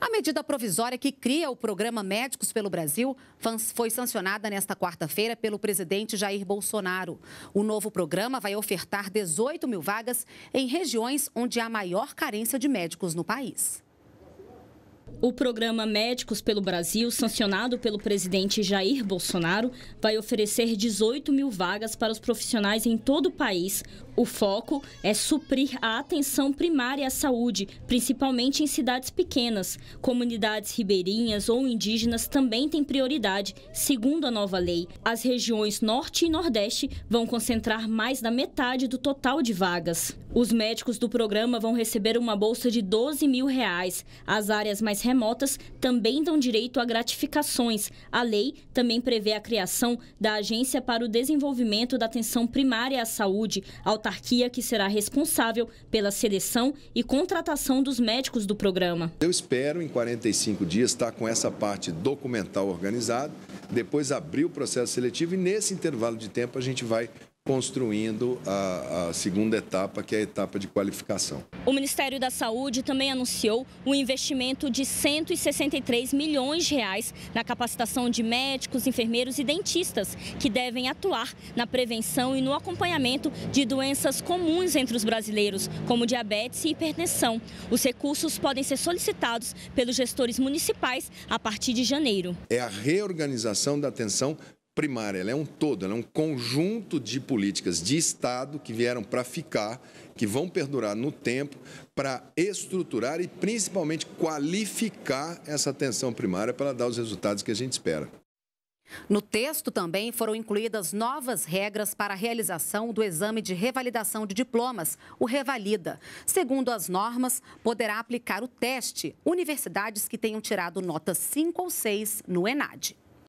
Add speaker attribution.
Speaker 1: A medida provisória que cria o programa Médicos pelo Brasil foi sancionada nesta quarta-feira pelo presidente Jair Bolsonaro. O novo programa vai ofertar 18 mil vagas em regiões onde há maior carência de médicos no país.
Speaker 2: O programa Médicos pelo Brasil, sancionado pelo presidente Jair Bolsonaro, vai oferecer 18 mil vagas para os profissionais em todo o país. O foco é suprir a atenção primária à saúde, principalmente em cidades pequenas. Comunidades ribeirinhas ou indígenas também têm prioridade, segundo a nova lei. As regiões Norte e Nordeste vão concentrar mais da metade do total de vagas. Os médicos do programa vão receber uma bolsa de 12 mil reais. As áreas mais remotas também dão direito a gratificações. A lei também prevê a criação da Agência para o Desenvolvimento da Atenção Primária à Saúde, autarquia que será responsável pela seleção e contratação dos médicos do programa. Eu
Speaker 3: espero, em 45 dias, estar com essa parte documental organizada, depois abrir o processo seletivo e, nesse intervalo de tempo, a gente vai construindo a, a, segunda etapa, que é a etapa de qualificação.
Speaker 2: O Ministério da Saúde também anunciou um investimento de 163 milhões de reais na capacitação de médicos, enfermeiros e dentistas que devem atuar na prevenção e no acompanhamento de doenças comuns entre os brasileiros, como diabetes e hipertensão. Os recursos podem ser solicitados pelos gestores municipais a partir de janeiro.
Speaker 3: É a reorganização da atenção primária, ela é um todo, ela é um conjunto de políticas de Estado que vieram para ficar, que vão perdurar no tempo para estruturar e principalmente qualificar essa atenção primária para dar os resultados que a gente espera.
Speaker 1: No texto também foram incluídas novas regras para a realização do exame de revalidação de diplomas, o Revalida. Segundo as normas, poderá aplicar o teste universidades que tenham tirado nota 5 ou 6 no ENAD.